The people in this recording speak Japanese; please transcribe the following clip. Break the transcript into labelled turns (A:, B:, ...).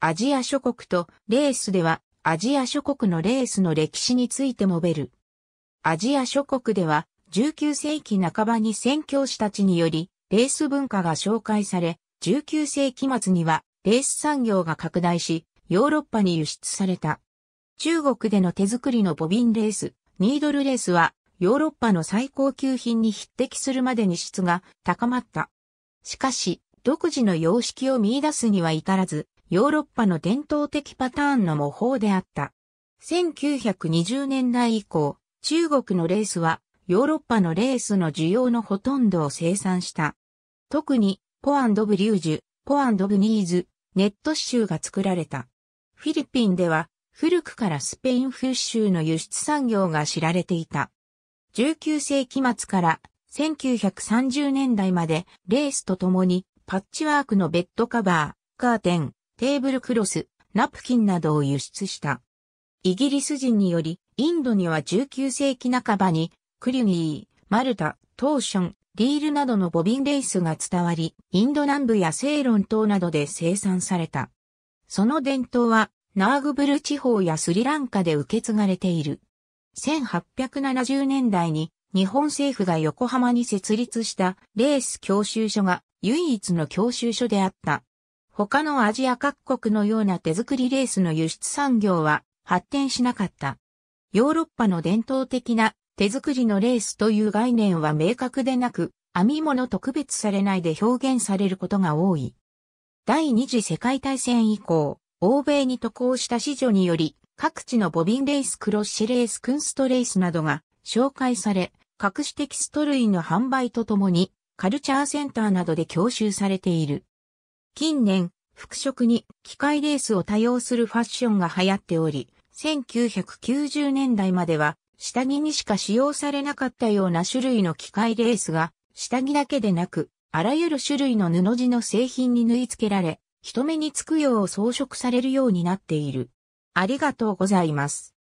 A: アジア諸国とレースではアジア諸国のレースの歴史について述べる。アジア諸国では19世紀半ばに宣教師たちによりレース文化が紹介され、19世紀末にはレース産業が拡大し、ヨーロッパに輸出された。中国での手作りのボビンレース、ニードルレースはヨーロッパの最高級品に匹敵するまでに質が高まった。しかし、独自の様式を見出すには至らず、ヨーロッパの伝統的パターンの模倣であった。1920年代以降、中国のレースはヨーロッパのレースの需要のほとんどを生産した。特に、ポアンドブリュージュ、ポアンドブニーズ、ネット州が作られた。フィリピンでは、古くからスペイン風州の輸出産業が知られていた。19世紀末から1930年代までレースとともにパッチワークのベッドカバー、カーテン、テーブルクロス、ナプキンなどを輸出した。イギリス人により、インドには19世紀半ばに、クリュニー、マルタ、トーション、リールなどのボビンレースが伝わり、インド南部やセイロン島などで生産された。その伝統は、ナーグブル地方やスリランカで受け継がれている。1870年代に日本政府が横浜に設立したレース教習所が唯一の教習所であった。他のアジア各国のような手作りレースの輸出産業は発展しなかった。ヨーロッパの伝統的な手作りのレースという概念は明確でなく、編み物と区別されないで表現されることが多い。第二次世界大戦以降、欧米に渡航した市場により、各地のボビンレース、クロッシェレース、クンストレースなどが紹介され、各種テキスト類の販売とともに、カルチャーセンターなどで教習されている。近年、服飾に機械レースを多用するファッションが流行っており、1990年代までは下着にしか使用されなかったような種類の機械レースが、下着だけでなく、あらゆる種類の布地の製品に縫い付けられ、人目につくよう装飾されるようになっている。ありがとうございます。